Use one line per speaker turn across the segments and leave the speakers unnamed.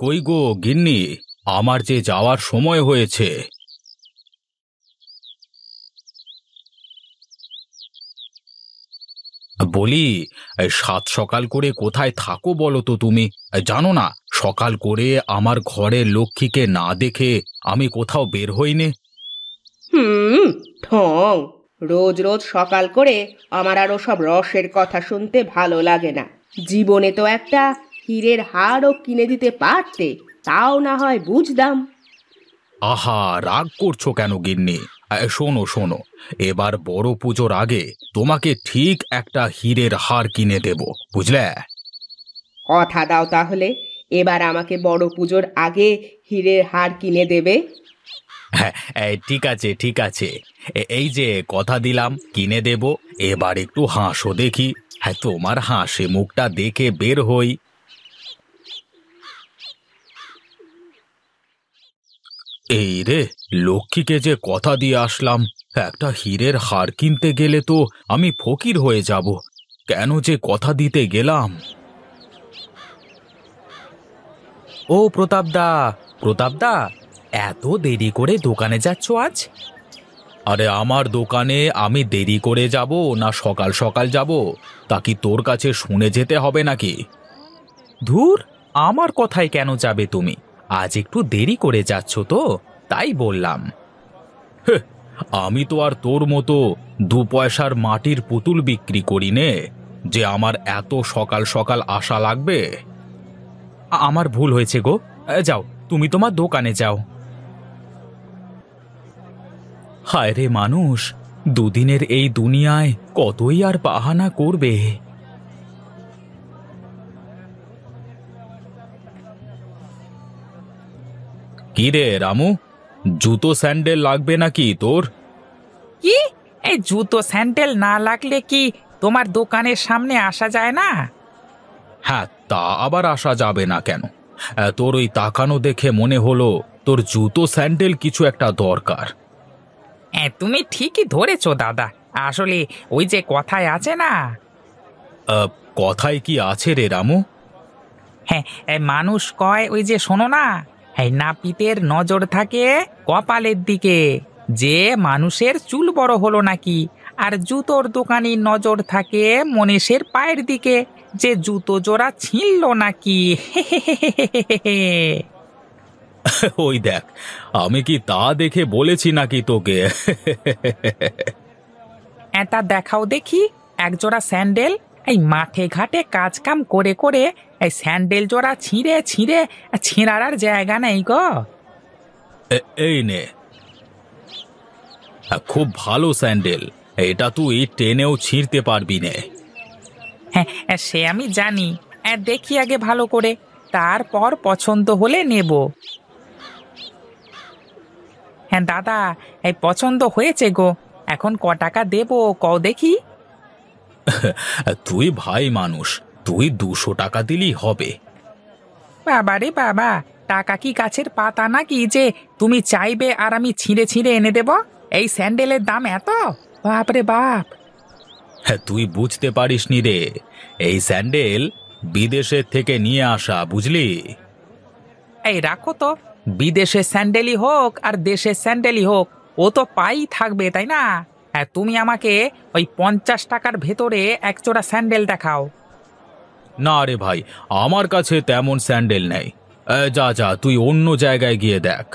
কই গো গিন্নি আমার যে যাওয়ার সময় হয়েছে বলি সাত সকাল করে কোথায় থাকো বলো তো তুমি জানো না সকাল করে আমার ঘরে লক্ষ্মীকে না দেখে আমি কোথাও বের হইনি
হুম রোজ রোজ সকাল করে আমার আর সব রসের কথা শুনতে ভালো লাগে না জীবনে তো একটা হীরের হারও কিনে দিতে পারতে তাও না হয় বুঝতাম
আহা রাগ করছো কেন গিন্নি শোনো শোনো এবার বড় পুজোর আগে তোমাকে ঠিক একটা হীরের হার কিনে দেব বুঝলে
কথা দাও তাহলে এবার আমাকে বড় পুজোর আগে হীরের হার কিনে দেবে
হ্যাঁ ঠিক আছে ঠিক আছে এই যে কথা দিলাম কিনে দেব এবার একটু হাসো দেখি হ্যাঁ তোমার হাসে মুখটা দেখে বের হই এই রে লক্ষ্মীকে যে কথা দিয়ে আসলাম একটা হীরের হার কিনতে গেলে তো আমি ফকির হয়ে যাব কেন যে কথা দিতে গেলাম ও প্রতাপদা প্রতাপদা এত দেরি করে দোকানে যাচ্ছ আজ আরে আমার দোকানে আমি দেরি করে যাব না সকাল সকাল যাব তা কি তোর কাছে শুনে যেতে হবে নাকি ধুর আমার কথায় কেন যাবে তুমি আজ একটু দেরি করে যাচ্ছ তো তাই বললাম আমি তো আর তোর মতো দু পয়সার মাটির পুতুল বিক্রি করি নে যে আমার এত সকাল সকাল আসা লাগবে আমার ভুল হয়েছে গো যাও তুমি তোমার দোকানে যাও হায় রে মানুষ দুদিনের এই দুনিয়ায় কতই আর পাহানা করবে কি রে রামু জুতো স্যান্ডেল লাগবে নাকি তোর
কি এই জুতো স্যান্ডেল না লাগলে কি তোমার দোকানের সামনে আসা যায় না
হ্যাঁ তা আবার আসা যাবে না কেন তোর ওই তাকানো দেখে মনে হলো তোর জুতো স্যান্ডেল কিছু একটা দরকার
হ্যাঁ তুমি ঠিকই ধরেছো দাদা আসলে ওই যে কথায় আছে না কথায় কি আছে রে রামু হ্যাঁ মানুষ কয় ওই যে শোনো না এই নাপিতের নজর থাকে কপালের দিকে যে মানুষের চুল বড় হলো নাকি আর জুতোর দোকানির নজর থাকে মনীষের পায়ের দিকে যে জুতো জোড়া ছিঁড়ল নাকি
ওই দেখ আমি কি তা দেখে বলেছি নাকি তোকে
এটা দেখাও দেখি একজোড়া স্যান্ডেল এই মাঠে ঘাটে কাজ কাম করে করে এই স্যান্ডেল জোড়া ছিঁড়ে ছিঁড়ে ছিঁড়ার আর জায়গা নেই গো
এই নে খুব ভালো স্যান্ডেল এটা তুই টেনেও ছিঁড়তে পারবি নে
হ্যাঁ হ্যাঁ, সে আমি জানি হ্যাঁ, দেখি আগে ভালো করে তারপর পছন্দ হলে নেব হ্যাঁ দাদা এই পছন্দ হয়েছে গো এখন ক টাকা দেবো ক দেখি
তুই ভাই মানুষ তুই দুশো টাকা দিলেই হবে
বাবা রে বাবা টাকা কি গাছের পাতা নাকি যে তুমি চাইবে আর আমি ছিঁড়ে ছিঁড়ে এনে দেব এই স্যান্ডেলের দাম এত বাপরে বাপ
হ্যাঁ তুই বুঝতে পারিস নি রে এই স্যান্ডেল বিদেশের থেকে নিয়ে আসা বুঝলি
এই রাখো তো বিদেশে স্যান্ডেলই হোক আর দেশে স্যান্ডেলই হোক ও তো পাই থাকবে তাই না হ্যাঁ তুমি আমাকে ওই পঞ্চাশ টাকার ভেতরে একজোড়া স্যান্ডেল দেখাও
না রে ভাই আমার কাছে তেমন স্যান্ডেল নেই যা যা তুই অন্য জায়গায় গিয়ে দেখ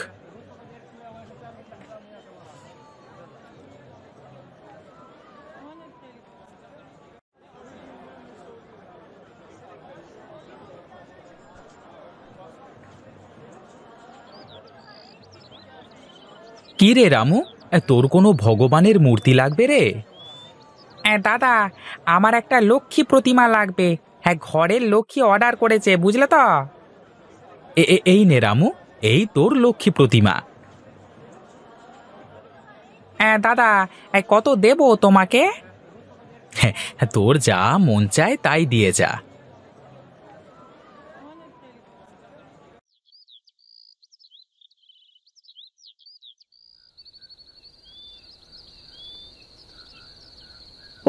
কি রে রামু তোর কোনো ভগবানের মূর্তি লাগবে রে
দাদা আমার একটা লক্ষ্মী প্রতিমা লাগবে হ্যাঁ ঘরের লক্ষ্মী অর্ডার করেছে বুঝলে তো এই
নে রামু এই তোর লক্ষ্মী প্রতিমা
হ্যাঁ দাদা কত দেব তোমাকে
হ্যাঁ, হ্যাঁ, তোর যা মন চায় তাই দিয়ে যা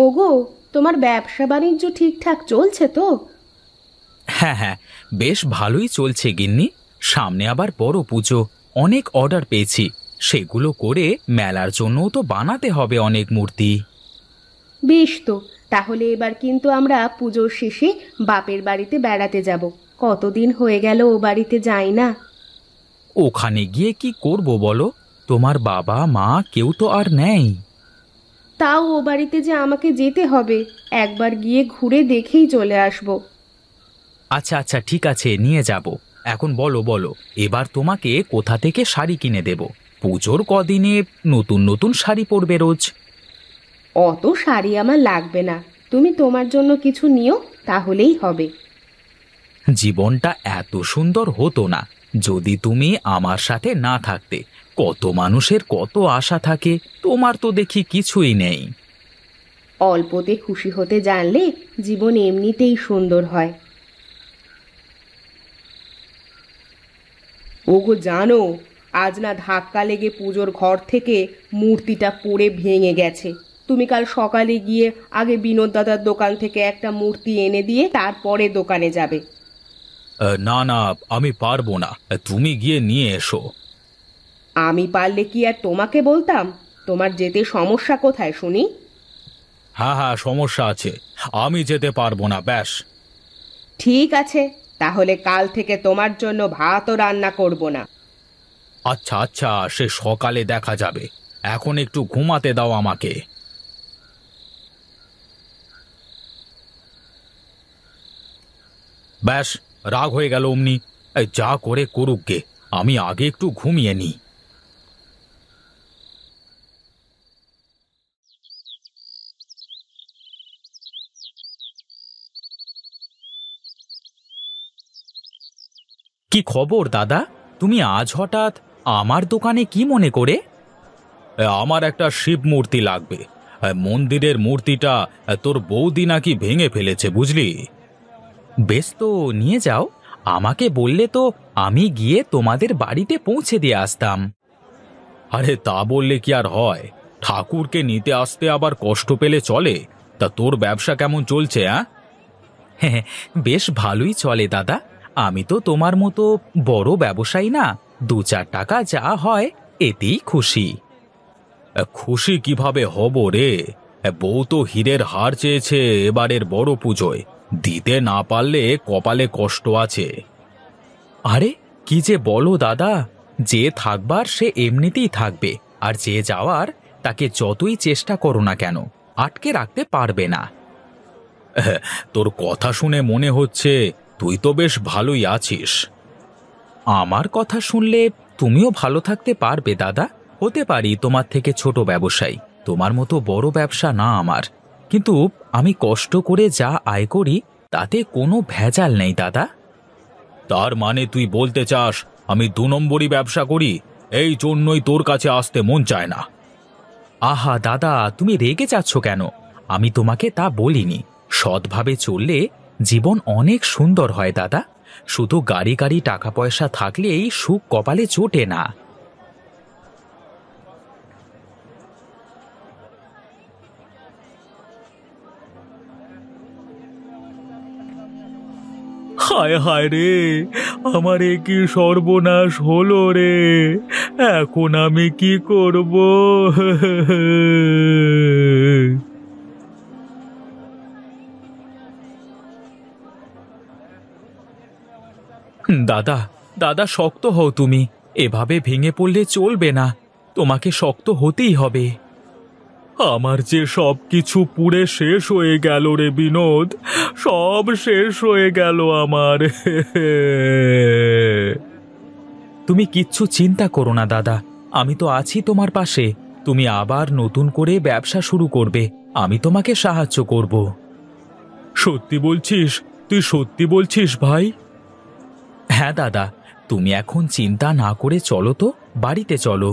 ওগো তোমার ব্যবসা বাণিজ্য ঠিকঠাক চলছে তো
হ্যাঁ হ্যাঁ বেশ ভালোই চলছে গিন্নি সামনে আবার বড় পুজো অনেক অর্ডার পেয়েছি সেগুলো করে মেলার জন্যও তো বানাতে হবে অনেক মূর্তি
বেশ তো তাহলে এবার কিন্তু আমরা পুজোর শেষে বাপের বাড়িতে বেড়াতে যাব কতদিন হয়ে গেল ও বাড়িতে যাই না
ওখানে গিয়ে কি করব বলো তোমার বাবা মা কেউ তো আর নেয়
তাও ও বাড়িতে যে আমাকে যেতে হবে একবার গিয়ে ঘুরে দেখেই চলে আসব
আচ্ছা আচ্ছা ঠিক আছে নিয়ে যাব এখন বলো বলো এবার তোমাকে কোথা থেকে শাড়ি কিনে দেব পুজোর কদিনে নতুন নতুন শাড়ি
পরবে রোজ অত শাড়ি আমার লাগবে না তুমি তোমার জন্য কিছু নিও তাহলেই হবে
জীবনটা এত সুন্দর হতো না যদি তুমি আমার সাথে না থাকতে কত মানুষের কত আশা থাকে তোমার তো দেখি কিছুই নেই
অল্পতে খুশি হতে জানলে জীবন এমনিতেই সুন্দর হয় ওগো জানো আজ না ধাক্কা লেগে পুজোর ঘর থেকে মূর্তিটা পড়ে ভেঙে গেছে তুমি কাল সকালে গিয়ে আগে বিনোদ দাদার দোকান থেকে একটা মূর্তি এনে দিয়ে তারপরে দোকানে যাবে
না না আমি পারবো না তুমি গিয়ে নিয়ে এসো
আমি পারলে কি আর তোমাকে বলতাম তোমার যেতে সমস্যা কোথায় শুনি
হ্যাঁ হ্যাঁ সমস্যা আছে আমি যেতে পারবো না ব্যাস
ঠিক আছে তাহলে কাল থেকে তোমার জন্য ভাতও রান্না করব না
আচ্ছা আচ্ছা সে সকালে দেখা যাবে এখন একটু ঘুমাতে দাও আমাকে ব্যাস রাগ হয়ে গেল অমনি যা করে করুক গে আমি আগে একটু ঘুমিয়ে নিই কি খবর দাদা তুমি আজ হঠাৎ আমার দোকানে কি মনে করে আমার একটা শিব মূর্তি লাগবে মন্দিরের মূর্তিটা তোর বৌদি নাকি ভেঙে ফেলেছে বুঝলি বেশ তো নিয়ে যাও আমাকে বললে তো আমি গিয়ে তোমাদের বাড়িতে পৌঁছে দিয়ে আসতাম আরে তা বললে কি আর হয় ঠাকুরকে নিতে আসতে আবার কষ্ট পেলে চলে তা তোর ব্যবসা কেমন চলছে হ্যাঁ হ্যাঁ বেশ ভালোই চলে দাদা আমি তো তোমার মতো বড় ব্যবসায়ী না দু চার টাকা যা হয় এতেই খুশি খুশি কিভাবে হব রে বউ তো হীরের হার চেয়েছে এবারের বড় পুজোয় দিতে না পারলে কপালে কষ্ট আছে আরে কি যে বলো দাদা যে থাকবার সে এমনিতেই থাকবে আর যে যাওয়ার তাকে যতই চেষ্টা করো না কেন আটকে রাখতে পারবে না তোর কথা শুনে মনে হচ্ছে তুই তো বেশ ভালোই আছিস আমার কথা শুনলে তুমিও ভালো থাকতে পারবে দাদা হতে পারি তোমার থেকে ছোট ব্যবসায়ী তোমার মতো বড় ব্যবসা না আমার কিন্তু আমি কষ্ট করে যা আয় করি তাতে কোনো ভেজাল নেই দাদা তার মানে তুই বলতে চাস আমি দু নম্বরই ব্যবসা করি এই জন্যই তোর কাছে আসতে মন চায় না আহা দাদা তুমি রেগে যাচ্ছ কেন আমি তোমাকে তা বলিনি সৎভাবে চললে জীবন অনেক সুন্দর হয় দাদা শুধু গাড়ি গাড়ি টাকা পয়সা থাকলেই সুখ কপালে চোটে না হায় হায় রে আমার এ কি সর্বনাশ হলো রে এখন আমি কি করব দাদা দাদা শক্ত হও তুমি এভাবে ভেঙে পড়লে চলবে না তোমাকে শক্ত হতেই হবে আমার যে সব কিছু পুড়ে শেষ হয়ে গেল রে বিনোদ সব শেষ হয়ে গেল আমার তুমি কিচ্ছু চিন্তা করো না দাদা আমি তো আছি তোমার পাশে তুমি আবার নতুন করে ব্যবসা শুরু করবে আমি তোমাকে সাহায্য করব সত্যি বলছিস তুই সত্যি বলছিস ভাই হ্যাঁ দাদা তুমি এখন চিন্তা না করে চলো তো বাড়িতে চলো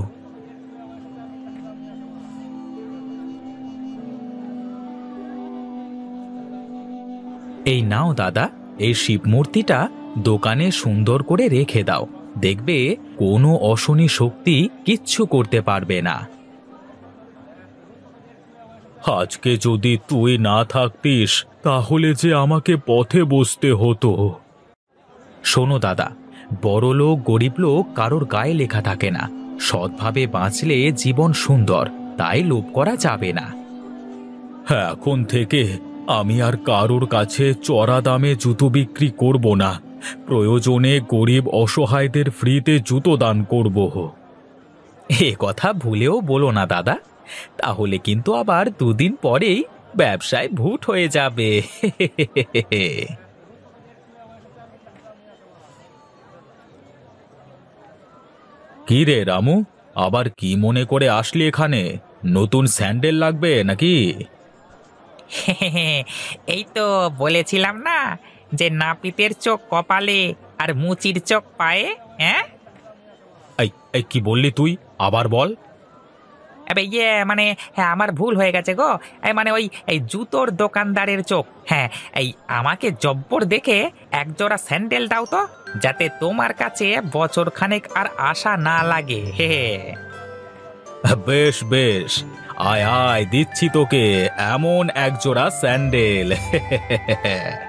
এই নাও দাদা এই শিব মূর্তিটা দোকানে সুন্দর করে রেখে দাও দেখবে কোনো অশনি শক্তি কিচ্ছু করতে পারবে না আজকে যদি তুই না থাকতিস তাহলে যে আমাকে পথে বসতে হতো শোনো দাদা বড় লোক গরিব লোক কারোর গায়ে লেখা থাকে না সৎভাবে বাঁচলে জীবন সুন্দর তাই লোভ করা যাবে না হ্যাঁ, এখন থেকে আমি আর কারোর কাছে চড়া দামে জুতো বিক্রি করব না প্রয়োজনে গরিব অসহায়দের ফ্রিতে জুতো দান করব এ কথা ভুলেও বলো না দাদা তাহলে কিন্তু আবার দুদিন পরেই ব্যবসায় ভুট হয়ে যাবে কি রে রামু আবার কি মনে করে আসলি এখানে নতুন স্যান্ডেল লাগবে নাকি
এই তো বলেছিলাম না যে নাপিতের চোখ কপালে আর মুচির চোখ পায়ে হ্যাঁ
এই কি বললি তুই আবার বল
ইয়ে মানে হ্যাঁ আমার ভুল হয়ে গেছে গো মানে ওই এই জুতোর দোকানদারের চোখ হ্যাঁ এই আমাকে জব্বর দেখে একজোড়া স্যান্ডেল দাও তো যাতে তোমার কাছে বছর খানেক আর আশা না লাগে হে
বেশ বেশ আয় আয় দিচ্ছি তোকে এমন এক জোড়া স্যান্ডেল